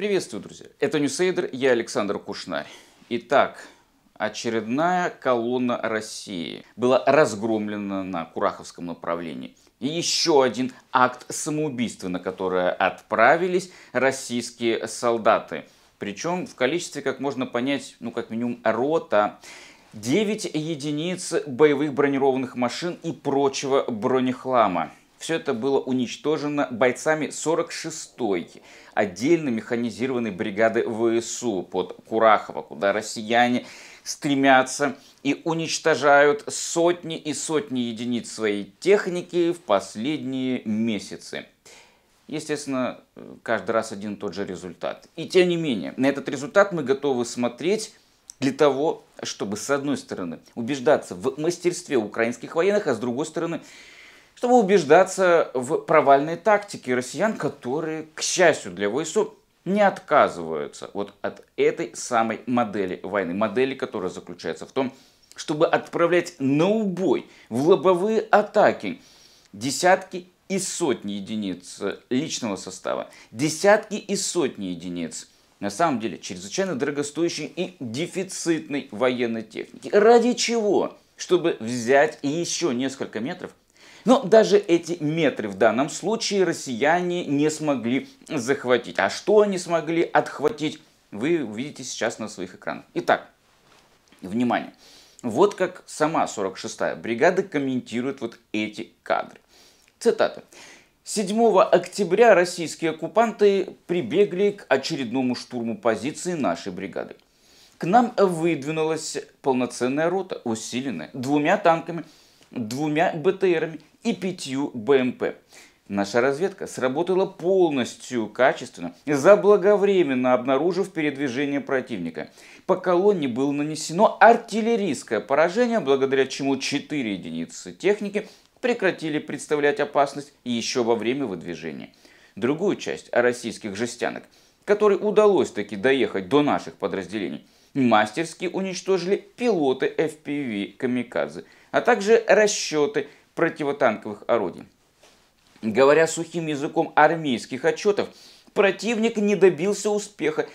Приветствую, друзья! Это Ньюсейдер, я Александр Кушнарь. Итак, очередная колонна России была разгромлена на Кураховском направлении. И еще один акт самоубийства, на которое отправились российские солдаты. Причем в количестве, как можно понять, ну как минимум рота. 9 единиц боевых бронированных машин и прочего бронехлама. Все это было уничтожено бойцами 46-й отдельно механизированной бригады ВСУ под Курахово, куда россияне стремятся и уничтожают сотни и сотни единиц своей техники в последние месяцы. Естественно, каждый раз один и тот же результат. И тем не менее, на этот результат мы готовы смотреть для того, чтобы, с одной стороны, убеждаться в мастерстве украинских военных, а с другой стороны, чтобы убеждаться в провальной тактике россиян, которые, к счастью для ВСУ, не отказываются вот от этой самой модели войны. Модели, которая заключается в том, чтобы отправлять на убой, в лобовые атаки десятки и сотни единиц личного состава, десятки и сотни единиц на самом деле чрезвычайно дорогостоящей и дефицитной военной техники. Ради чего? Чтобы взять еще несколько метров но даже эти метры в данном случае россияне не смогли захватить. А что они смогли отхватить, вы увидите сейчас на своих экранах. Итак, внимание. Вот как сама 46-я бригада комментирует вот эти кадры. Цитата. 7 октября российские оккупанты прибегли к очередному штурму позиции нашей бригады. К нам выдвинулась полноценная рота, усиленная двумя танками – двумя БТРами и пятью БМП. Наша разведка сработала полностью качественно, заблаговременно обнаружив передвижение противника. По колонне было нанесено артиллерийское поражение, благодаря чему 4 единицы техники прекратили представлять опасность еще во время выдвижения. Другую часть российских жестянок, которой удалось таки доехать до наших подразделений, мастерски уничтожили пилоты FPV «Камикадзе», а также расчеты противотанковых орудий. Говоря сухим языком армейских отчетов, противник не добился успеха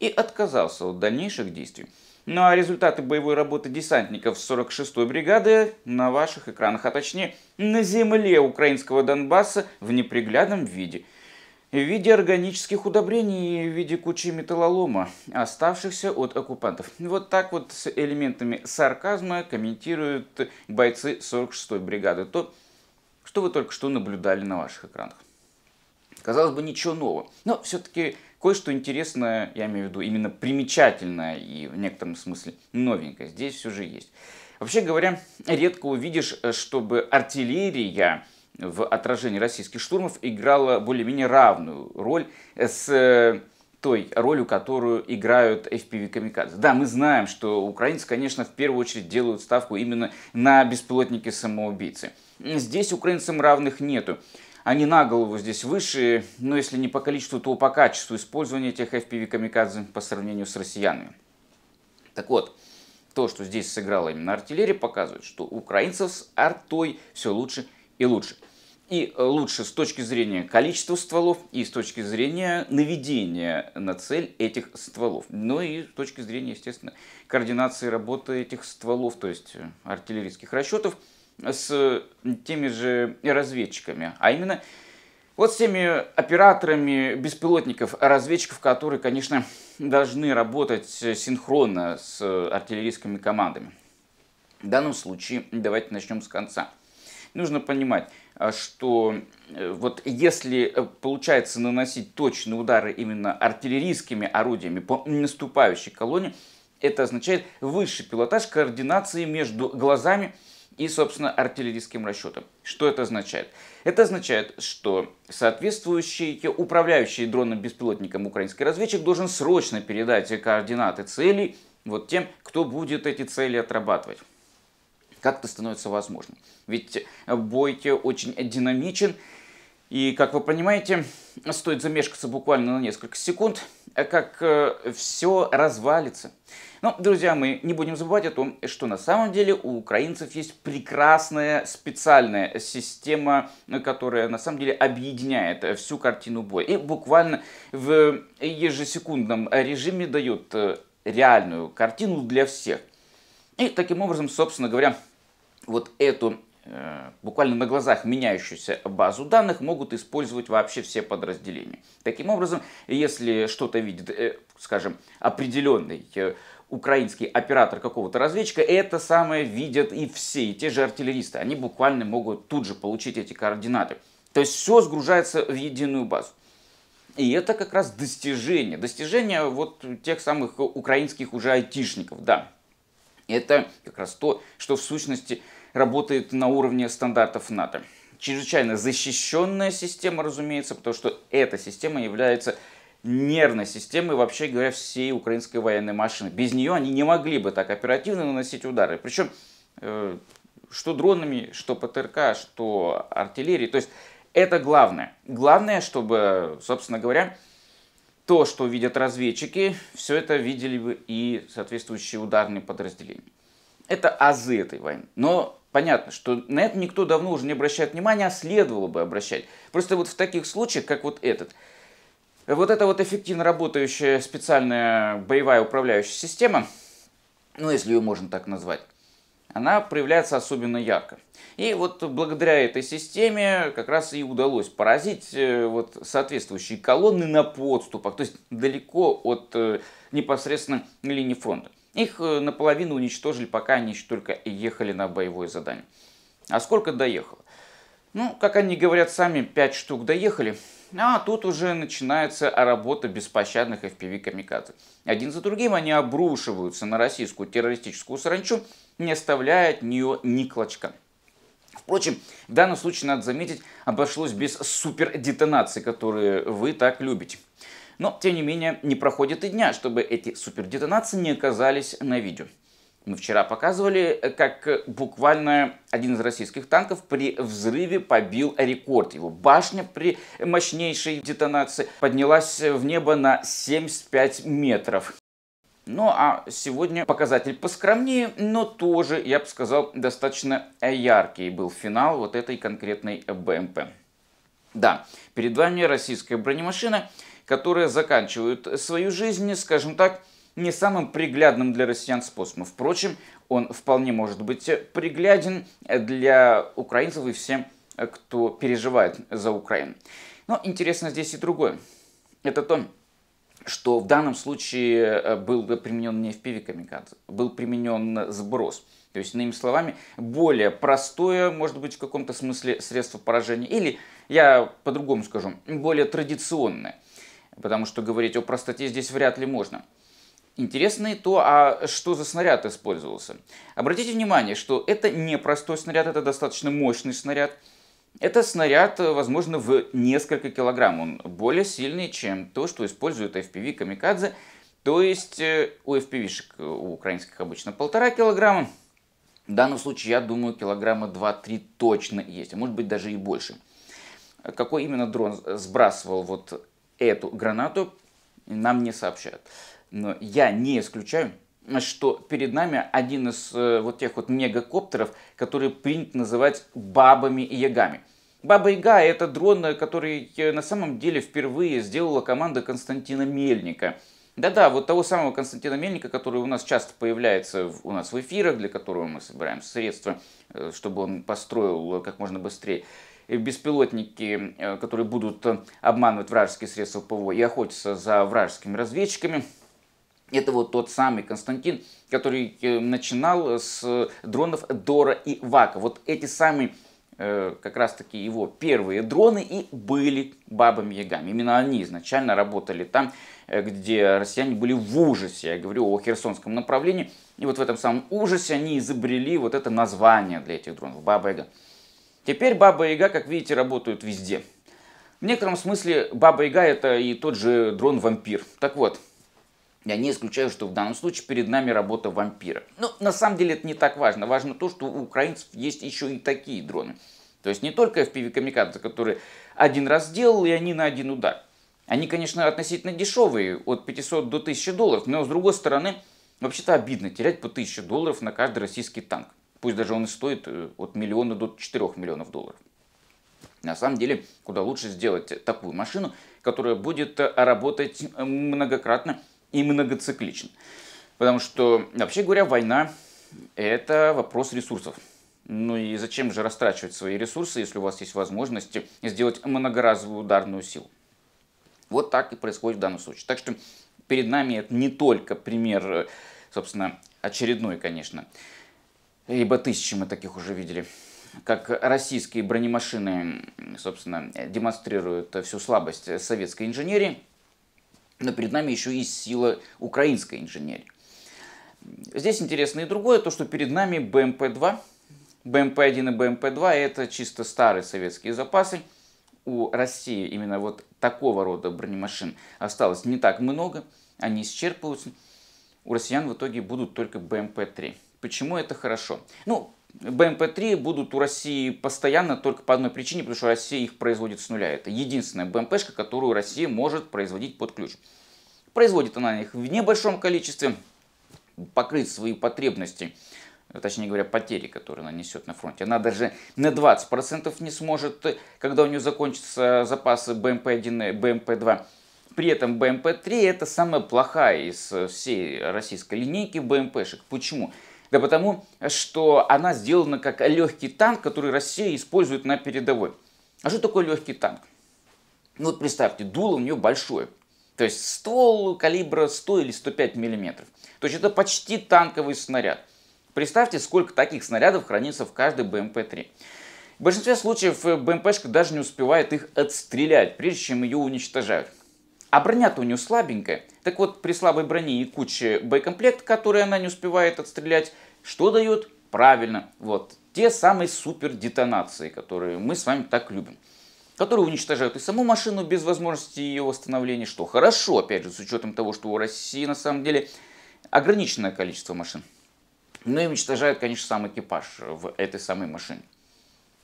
и отказался от дальнейших действий. Ну а результаты боевой работы десантников 46-й бригады на ваших экранах, а точнее на земле украинского Донбасса в неприглядном виде – в виде органических удобрений и в виде кучи металлолома, оставшихся от оккупантов. Вот так вот с элементами сарказма комментируют бойцы 46-й бригады то, что вы только что наблюдали на ваших экранах. Казалось бы, ничего нового, но все-таки кое-что интересное, я имею в виду именно примечательное и в некотором смысле новенькое, здесь все же есть. Вообще говоря, редко увидишь, э, чтобы артиллерия в отражении российских штурмов играла более-менее равную роль э, с э, той ролью, которую играют FPV камикадзе. Да, мы знаем, что украинцы, конечно, в первую очередь делают ставку именно на беспилотники-самоубийцы. Здесь украинцам равных нету. Они на голову здесь выше, но если не по количеству, то по качеству использования этих FPV камикадзе по сравнению с россиянами. Так вот, то, что здесь сыграла именно артиллерия, показывает, что украинцев с артой все лучше и лучше. И э, лучше с точки зрения количества стволов и с точки зрения наведения на цель этих стволов. Ну и с точки зрения, естественно, координации работы этих стволов, то есть э, артиллерийских расчетов э, с теми же разведчиками. А именно вот с теми операторами беспилотников, разведчиков, которые, конечно, должны работать синхронно с артиллерийскими командами. В данном случае давайте начнем с конца – нужно понимать, а, что э, вот если э, получается наносить точные удары именно артиллерийскими орудиями по наступающей колонне, это означает высший пилотаж координации между глазами и, собственно, артиллерийским расчетом. Что это означает? Это означает, что соответствующий э, управляющий дроном беспилотником украинский разведчик должен срочно передать координаты целей вот тем, кто будет эти цели отрабатывать как-то становится возможным. Ведь бой очень динамичен, и, как вы понимаете, стоит замешкаться буквально на несколько секунд, как э, все развалится. Но, ну, друзья, мы не будем забывать о том, что на самом деле у украинцев есть прекрасная специальная система, которая на самом деле объединяет всю картину боя. И буквально в ежесекундном режиме дает э, реальную картину для всех. И таким образом, собственно говоря, вот эту э, буквально на глазах меняющуюся базу данных могут использовать вообще все подразделения. Таким образом, если что-то видит, э, скажем, определенный э, украинский оператор какого-то разведчика, это самое видят и все, и те же артиллеристы. Они буквально могут тут же получить эти координаты. То есть все сгружается в единую базу. И это как раз достижение. Достижение вот тех самых украинских уже айтишников, да. Это как раз то, что в сущности работает на уровне стандартов НАТО. Чрезвычайно защищенная система, разумеется, потому что эта система является нервной системой, вообще говоря, всей украинской военной машины. Без нее они не могли бы так оперативно наносить удары. Причем э, что дронами, что ПТРК, что артиллерией. То есть это главное. Главное, чтобы, собственно говоря, то, что видят разведчики, все это видели бы и соответствующие ударные подразделения. Это азы этой войны. Но понятно, что на это никто давно уже не обращает внимания, а следовало бы обращать. Просто вот в таких случаях, как вот этот, вот эта вот эффективно работающая специальная боевая управляющая система, ну если ее можно так назвать, она проявляется особенно ярко. И вот благодаря этой системе как раз и удалось поразить э, вот соответствующие колонны на подступах, то есть далеко от э, непосредственно линии фронта. Их э, наполовину уничтожили, пока они еще только ехали на боевое задание. А сколько доехало? Ну, как они говорят сами, пять штук доехали, ну, а тут уже начинается работа беспощадных FPV-камикадзе. Один за другим они обрушиваются на российскую террористическую саранчу, не оставляя от нее ни клочка. Впрочем, в данном случае, надо заметить, обошлось без супердетонаций, которые вы так любите. Но, тем не менее, не проходит и дня, чтобы эти супердетонации не оказались на видео. Мы вчера показывали, э, как э, буквально один из российских танков при взрыве побил рекорд. Его башня при мощнейшей детонации поднялась э, в небо на 75 метров. Ну а сегодня показатель поскромнее, но тоже, я бы сказал, достаточно яркий был финал вот этой конкретной БМП. Да, перед вами российская бронемашина, которая заканчивает свою жизнь, скажем так, не самым приглядным для россиян способом. Впрочем, он вполне может быть пригляден для украинцев и всем, кто переживает за Украину. Но интересно здесь и другое. Это то, что в данном случае э, был применен не FPV камикадзе, был применен сброс. То есть, иными словами, более простое, может быть, в каком-то смысле средство поражения, или, я по-другому скажу, более традиционное, потому что говорить о простоте здесь вряд ли можно. Интересно и то, а что за снаряд использовался. Обратите внимание, что это не простой снаряд, это достаточно мощный снаряд. Это снаряд, возможно, в несколько килограмм. Он более сильный, чем то, что используют FPV камикадзе. То есть э, у FPV-шек, э, у украинских обычно полтора килограмма. В данном случае, я думаю, килограмма 2-3 точно есть, а может быть даже и больше. Какой именно дрон сбрасывал вот эту гранату, нам не сообщают. Но я не исключаю, что перед нами один из э, вот тех вот мегакоптеров, которые принято называть бабами и ягами. Баба Яга – это дрон, э, который э, на самом деле впервые сделала команда Константина Мельника. Да-да, вот того самого Константина Мельника, который у нас часто появляется в, у нас в эфирах, для которого мы собираем средства, э, чтобы он построил как можно быстрее беспилотники, которые будут обманывать вражеские средства ПВО и охотиться за вражескими разведчиками – это вот тот самый Константин, который э, начинал с дронов Дора и Вака. Вот эти самые э, как раз таки его первые дроны и были бабами ягами. Именно они изначально работали там, э, где россияне были в ужасе, я говорю о херсонском направлении, и вот в этом самом ужасе они изобрели вот это название для этих дронов, Баба Яга. Теперь Баба Яга, как видите, работают везде. В некотором смысле Баба Яга это и тот же дрон-вампир. Так вот, я не исключаю, что в данном случае перед нами работа вампира. Но на самом деле это не так важно. Важно то, что у украинцев есть еще и такие дроны. То есть не только FPV Камикадзе, которые один раз сделал и они на один удар. Они, конечно, относительно дешевые, от 500 до 1000 долларов, но с другой стороны, вообще-то обидно терять по 1000 долларов на каждый российский танк. Пусть даже он и стоит э, от миллиона до 4 миллионов долларов. На самом деле, куда лучше сделать такую машину, которая будет э, работать э, многократно и многоцикличен. Потому что, вообще говоря, война – это вопрос ресурсов. Ну и зачем же растрачивать свои ресурсы, если у вас есть возможности сделать многоразовую ударную силу? Вот так и происходит в данном случае. Так что перед нами это не только пример, собственно, очередной, конечно, ибо тысячи мы таких уже видели, как российские бронемашины, собственно, демонстрируют всю слабость советской инженерии – но перед нами еще и сила украинской инженерии. Здесь интересно и другое, то что перед нами БМП-2. БМП-1 и БМП-2 это чисто старые советские запасы. У России именно вот такого рода бронемашин осталось не так много, они исчерпываются. У россиян в итоге будут только БМП-3. Почему это хорошо? Ну, БМП-3 будут у России постоянно только по одной причине, потому что Россия их производит с нуля. Это единственная БМПшка, которую Россия может производить под ключ. Производит она их в небольшом количестве, покрыть свои потребности, точнее говоря, потери, которые она несет на фронте. Она даже на 20% не сможет, когда у нее закончатся запасы БМП-1, и БМП-2. При этом БМП-3 это самая плохая из э, всей российской линейки БМПшек. Почему? Почему? Да потому, что она сделана как легкий танк, который Россия использует на передовой. А что такое легкий танк? Ну вот представьте, дуло у нее большое. То есть ствол калибра 100 или 105 миллиметров. То есть это почти танковый снаряд. Представьте, сколько таких снарядов хранится в каждой БМП-3. В большинстве случаев э, БМПшка даже не успевает их отстрелять, прежде чем ее уничтожают. А броня-то у нее слабенькая. Так вот, при слабой броне и куче боекомплект, который она не успевает отстрелять, что дает? Правильно, вот те самые супер детонации, которые мы с вами так любим которые уничтожают и саму машину без возможности ее восстановления, что хорошо, опять же, с учетом того, что у России на самом деле ограниченное количество машин. Ну и уничтожают, конечно, сам экипаж в этой самой машине.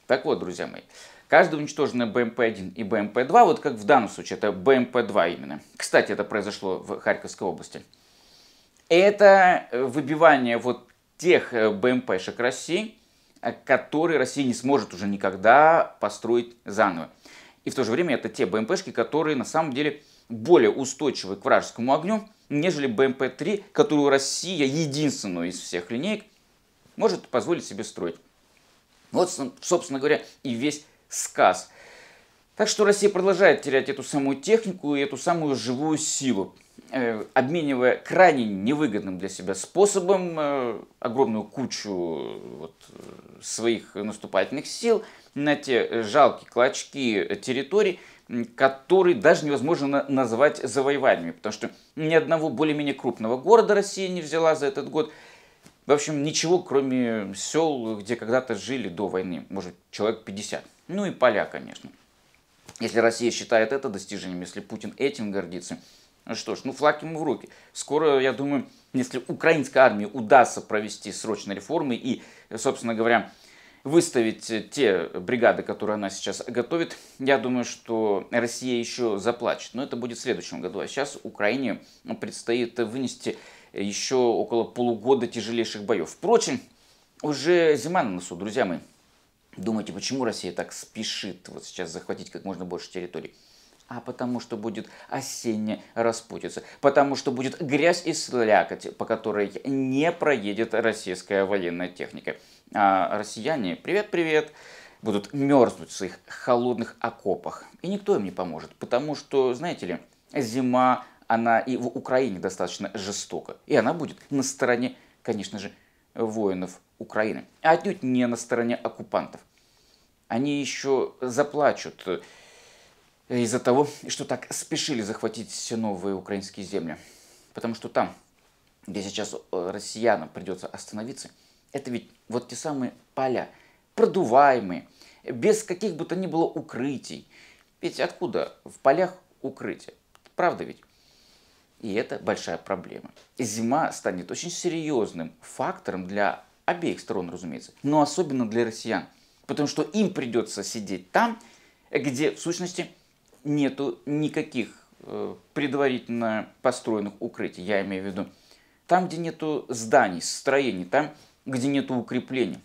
Так вот, друзья мои, каждая уничтоженная БМП-1 и БМП-2, вот как в данном случае, это БМП-2 именно. Кстати, это произошло в Харьковской области. Это э, выбивание вот тех э, БМПшек России, э, которые Россия не сможет уже никогда построить заново. И в то же время это те БМПшки, которые на самом деле более устойчивы к вражескому огню, нежели БМП-3, которую Россия, единственную из всех линеек, может позволить себе строить. Вот, собственно говоря, и весь сказ. Так что Россия продолжает терять эту самую технику и эту самую живую силу. Э, обменивая крайне невыгодным для себя способом э, огромную кучу э, вот, своих наступательных сил на те жалкие клочки территорий, которые даже невозможно назвать завоеваниями, потому что ни одного более-менее крупного города Россия не взяла за этот год. В общем, ничего, кроме сел, где когда-то жили до войны, может, человек 50. Ну и поля, конечно. Если Россия считает это достижением, если Путин этим гордится – ну что ж, ну флаг ему в руки. Скоро, я думаю, если украинской армии удастся провести срочные реформы и, собственно говоря, выставить э, те бригады, которые она сейчас готовит, я думаю, что Россия еще заплачет. Но это будет в следующем году. А сейчас Украине предстоит вынести еще около полугода тяжелейших боев. Впрочем, уже зима на носу, друзья мои. Думаете, почему Россия так спешит вот сейчас захватить как можно больше территорий? а потому что будет осенняя распутица, потому что будет грязь и слякоть, по которой не проедет российская военная техника. А россияне, привет-привет, будут мерзнуть в своих холодных окопах. И никто им не поможет, потому что, знаете ли, зима, она и в Украине достаточно жестока. И она будет на стороне, конечно же, воинов Украины. А отнюдь не на стороне оккупантов. Они еще заплачут из-за того, что так спешили захватить все новые украинские земли. Потому что там, где сейчас э, россиянам придется остановиться, это ведь вот те самые поля, продуваемые, без каких бы то ни было укрытий. Ведь откуда в полях укрытие? Правда ведь? И это большая проблема. Зима станет очень серьезным фактором для обеих сторон, разумеется, но особенно для россиян, потому что им придется сидеть там, где, в сущности, нету никаких э, предварительно построенных укрытий, я имею в виду. Там, где нету зданий, строений, там, где нету укреплений,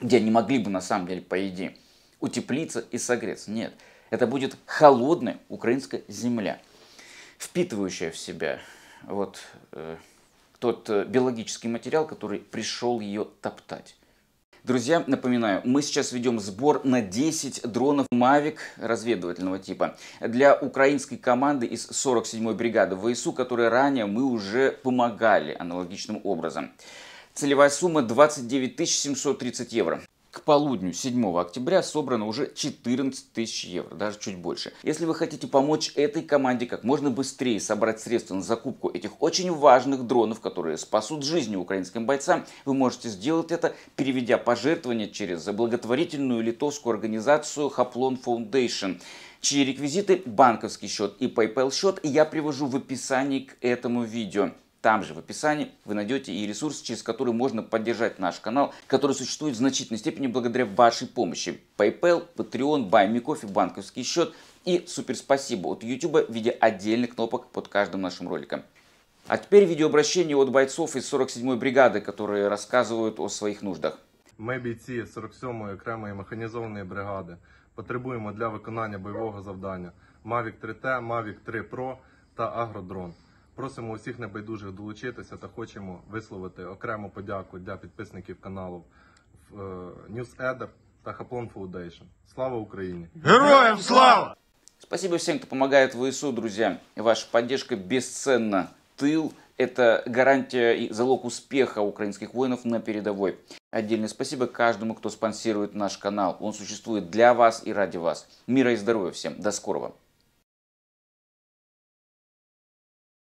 где они могли бы на самом деле, по идее, утеплиться и согреться. Нет, это будет холодная украинская земля, впитывающая в себя вот э, тот э, биологический материал, который пришел ее топтать. Друзья, напоминаю, мы сейчас ведем сбор на 10 дронов Mavic разведывательного типа для украинской команды из 47-й бригады ВСУ, которой ранее мы уже помогали аналогичным образом. Целевая сумма 29 730 евро полудню 7 октября собрано уже 14 тысяч евро, даже чуть больше. Если вы хотите помочь этой команде как можно быстрее собрать средства на закупку этих очень важных дронов, которые спасут жизни украинским бойцам, вы можете сделать это, переведя пожертвования через благотворительную литовскую организацию Хаплон Foundation чьи реквизиты, банковский счет и PayPal счет я привожу в описании к этому видео. Там же в описании вы найдете и ресурсы, через которые можно поддержать наш канал, который существует в значительной степени благодаря вашей помощи. PayPal, Patreon, Buy Me Coffee, банковский счет и супер спасибо от YouTube в виде отдельных кнопок под каждым нашим роликом. А теперь видеообращение от бойцов из 47-й бригады, которые рассказывают о своих нуждах. Мы бійці 47-ї окремої механізованої бригади потребуємо для выполнения боевого задания Mavic 3T, Mavic 3 Pro и Агродрон. Просимо усіх небайдужих долучитися та хочемо висловити окрему подяку для підписників каналу NewsEdder та Хаплон Foundation. Слава Україні! Героям слава! Спасибо всем, кто помогает в ИСУ, друзья. Ваша поддержка бесценна. Тыл – это гарантия и залог успеха украинских воинов на передовой. Отдельное спасибо каждому, кто спонсирует наш канал. Он существует для вас и ради вас. Мира и здоровья всем. До скорого.